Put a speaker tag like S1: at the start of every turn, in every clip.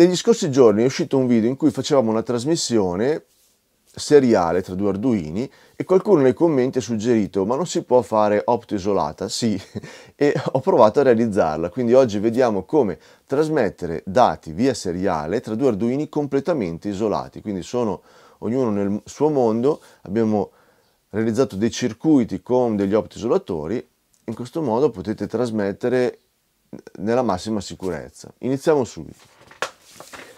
S1: Negli scorsi giorni è uscito un video in cui facevamo una trasmissione seriale tra due arduini e qualcuno nei commenti ha suggerito ma non si può fare opto isolata? Sì, e ho provato a realizzarla, quindi oggi vediamo come trasmettere dati via seriale tra due arduini completamente isolati, quindi sono ognuno nel suo mondo, abbiamo realizzato dei circuiti con degli opto isolatori, in questo modo potete trasmettere nella massima sicurezza. Iniziamo subito.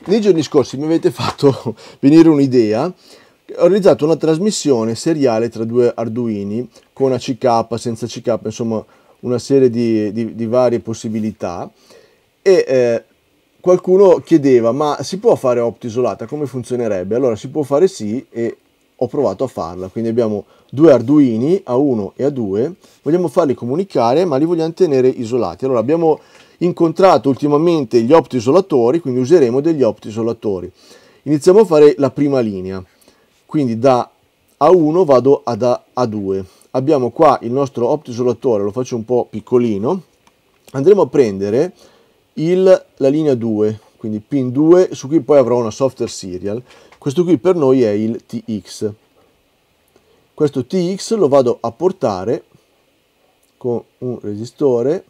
S1: Nei giorni scorsi mi avete fatto venire un'idea. Ho realizzato una trasmissione seriale tra due Arduini con ACK, senza ACK, insomma una serie di, di, di varie possibilità. E eh, qualcuno chiedeva, ma si può fare opt isolata? Come funzionerebbe? Allora si può fare sì e ho provato a farla. Quindi abbiamo due Arduini, A1 e A2, vogliamo farli comunicare ma li vogliamo tenere isolati. Allora abbiamo incontrato ultimamente gli optoisolatori, quindi useremo degli optoisolatori. Iniziamo a fare la prima linea, quindi da A1 vado ad A2. Abbiamo qua il nostro optoisolatore, lo faccio un po' piccolino. Andremo a prendere il, la linea 2, quindi pin 2, su cui poi avrò una software serial. Questo qui per noi è il TX. Questo TX lo vado a portare con un resistore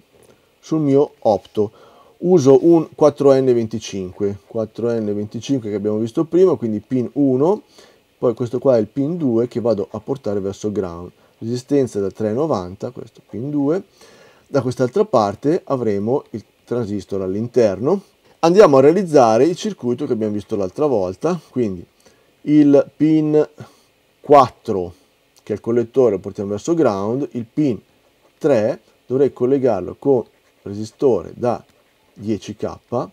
S1: sul mio Opto. Uso un 4N25, 4N25 che abbiamo visto prima, quindi pin 1, poi questo qua è il pin 2 che vado a portare verso ground. Resistenza da 3,90, questo pin 2. Da quest'altra parte avremo il transistor all'interno. Andiamo a realizzare il circuito che abbiamo visto l'altra volta, quindi il pin 4 che è il collettore lo portiamo verso ground, il pin 3 dovrei collegarlo con resistore da 10K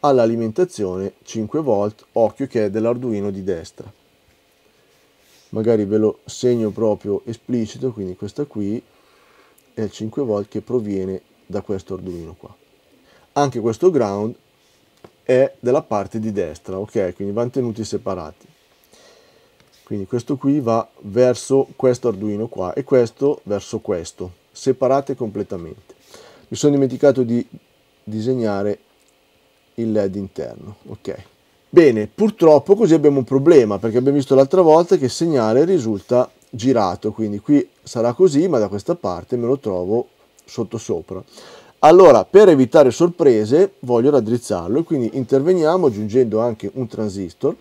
S1: all'alimentazione 5 volt occhio che è dell'Arduino di destra. Magari ve lo segno proprio esplicito, quindi questa qui è il 5 volt che proviene da questo Arduino qua. Anche questo ground è della parte di destra, ok? Quindi vanno tenuti separati. Quindi questo qui va verso questo Arduino qua e questo verso questo, separate completamente mi sono dimenticato di disegnare il LED interno. Ok. Bene, purtroppo così abbiamo un problema perché abbiamo visto l'altra volta che il segnale risulta girato, quindi qui sarà così, ma da questa parte me lo trovo sotto sopra. Allora, per evitare sorprese, voglio raddrizzarlo, quindi interveniamo aggiungendo anche un transistor.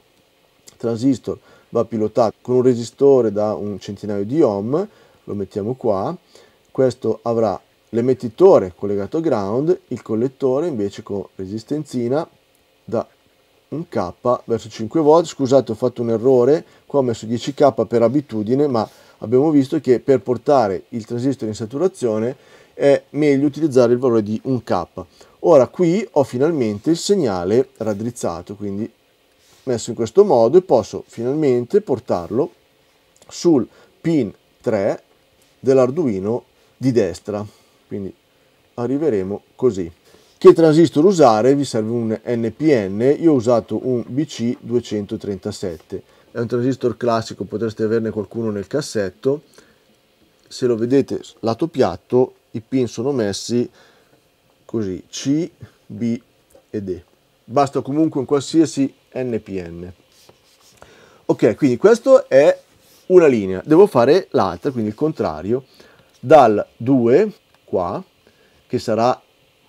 S1: Il transistor va pilotato con un resistore da un centinaio di ohm, lo mettiamo qua. Questo avrà l'emettitore collegato a ground, il collettore invece con resistenzina da 1K verso 5 V. Scusate, ho fatto un errore, qua ho messo 10K per abitudine, ma abbiamo visto che per portare il transistor in saturazione è meglio utilizzare il valore di 1K. Ora qui ho finalmente il segnale raddrizzato, quindi messo in questo modo e posso finalmente portarlo sul pin 3 dell'Arduino di destra. Quindi arriveremo così. Che transistor usare? Vi serve un NPN, io ho usato un BC237, è un transistor classico, potreste averne qualcuno nel cassetto, se lo vedete lato piatto i pin sono messi così C, B ed E, basta comunque un qualsiasi NPN. Ok, quindi questa è una linea, devo fare l'altra, quindi il contrario, dal 2 qua, che sarà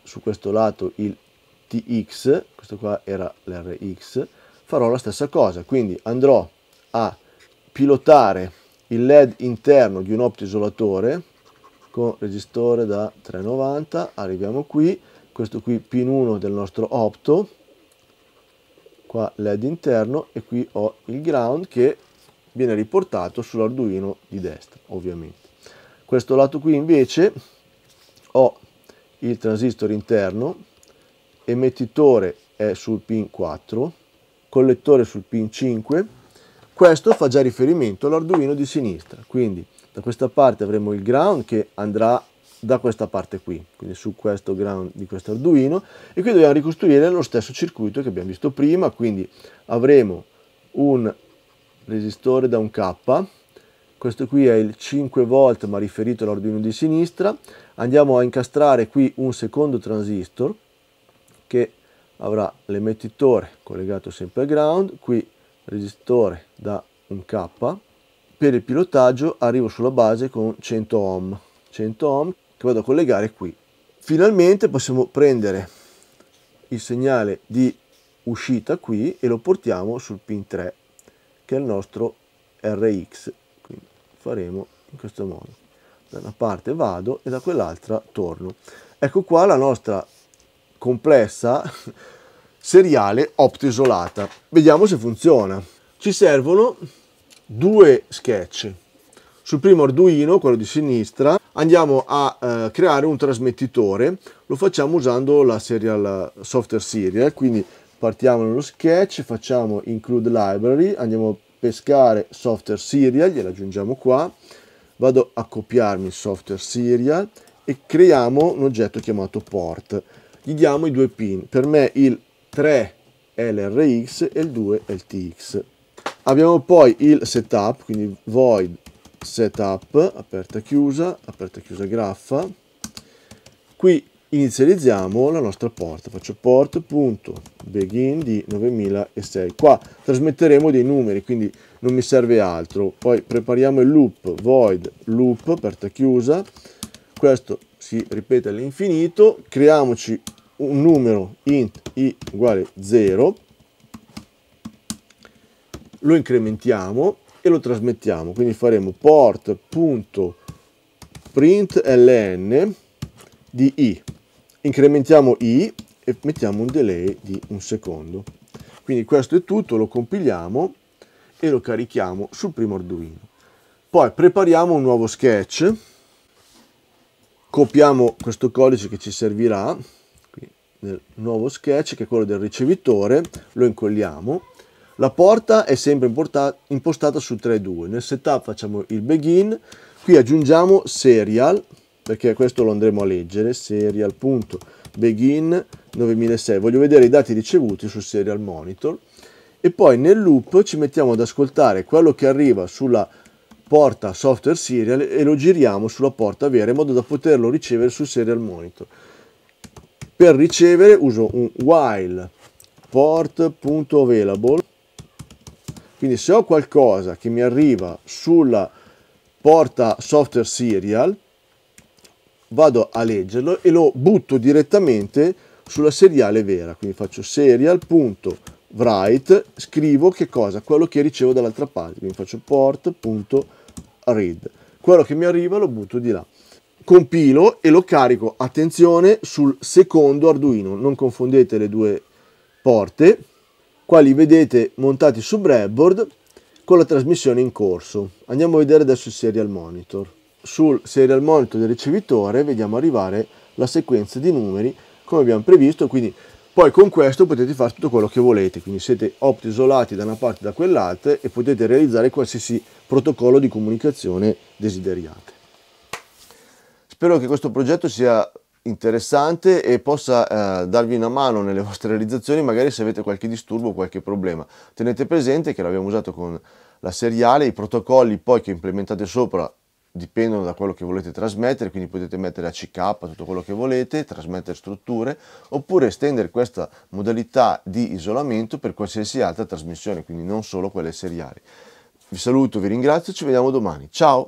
S1: su questo lato il tx, questo qua era l'rx, farò la stessa cosa, quindi andrò a pilotare il led interno di un optoisolatore con resistore da 390, arriviamo qui, questo qui pin1 del nostro opto, qua led interno e qui ho il ground che viene riportato sull'arduino di destra ovviamente. Questo lato qui invece ho il transistor interno, emettitore è sul pin 4, collettore sul pin 5, questo fa già riferimento all'Arduino di sinistra, quindi da questa parte avremo il ground che andrà da questa parte qui, quindi su questo ground di questo Arduino e qui dobbiamo ricostruire lo stesso circuito che abbiamo visto prima, quindi avremo un resistore da un K questo qui è il 5 volt ma riferito all'Arduino di sinistra, andiamo a incastrare qui un secondo transistor che avrà l'emettitore collegato sempre al ground, qui resistore da 1K, per il pilotaggio arrivo sulla base con 100 ohm, 100 ohm che vado a collegare qui. Finalmente possiamo prendere il segnale di uscita qui e lo portiamo sul pin 3 che è il nostro RX faremo in questo modo da una parte vado e da quell'altra torno ecco qua la nostra complessa seriale optoisolata vediamo se funziona ci servono due sketch sul primo arduino quello di sinistra andiamo a eh, creare un trasmettitore lo facciamo usando la serial eh, software serial quindi partiamo nello sketch facciamo include library andiamo a pescare software serial, gliela aggiungiamo qua, vado a copiarmi il software serial e creiamo un oggetto chiamato port. Gli diamo i due pin, per me il 3 LRX e il 2 LTX. Abbiamo poi il setup, quindi void setup, aperta chiusa, aperta chiusa graffa. Qui inizializziamo la nostra porta faccio port.begin di 9006 qua trasmetteremo dei numeri quindi non mi serve altro poi prepariamo il loop void loop aperta chiusa questo si ripete all'infinito creiamoci un numero int i uguale 0 lo incrementiamo e lo trasmettiamo quindi faremo port.println di i incrementiamo i e mettiamo un delay di un secondo. Quindi questo è tutto, lo compiliamo e lo carichiamo sul primo Arduino. Poi prepariamo un nuovo sketch, copiamo questo codice che ci servirà nel nuovo sketch che è quello del ricevitore, lo incolliamo. La porta è sempre impostata su 3.2, nel setup facciamo il begin, qui aggiungiamo serial perché questo lo andremo a leggere, serial.begin 9006, voglio vedere i dati ricevuti sul serial monitor e poi nel loop ci mettiamo ad ascoltare quello che arriva sulla porta software serial e lo giriamo sulla porta vera in modo da poterlo ricevere sul serial monitor. Per ricevere uso un while port.available quindi se ho qualcosa che mi arriva sulla porta software serial vado a leggerlo e lo butto direttamente sulla seriale vera. Quindi faccio serial.write, scrivo che cosa? Quello che ricevo dall'altra parte. Quindi faccio port.read. Quello che mi arriva lo butto di là. Compilo e lo carico, attenzione, sul secondo Arduino. Non confondete le due porte. Qua li vedete montati su breadboard con la trasmissione in corso. Andiamo a vedere adesso il serial monitor sul serial monitor del ricevitore vediamo arrivare la sequenza di numeri come abbiamo previsto, quindi poi con questo potete fare tutto quello che volete, quindi siete opt isolati da una parte e da quell'altra e potete realizzare qualsiasi protocollo di comunicazione desideriate. Spero che questo progetto sia interessante e possa eh, darvi una mano nelle vostre realizzazioni, magari se avete qualche disturbo o qualche problema. Tenete presente che l'abbiamo usato con la seriale, i protocolli poi che implementate sopra dipendono da quello che volete trasmettere, quindi potete mettere a CK tutto quello che volete, trasmettere strutture, oppure estendere questa modalità di isolamento per qualsiasi altra trasmissione, quindi non solo quelle seriali. Vi saluto, vi ringrazio, ci vediamo domani. Ciao!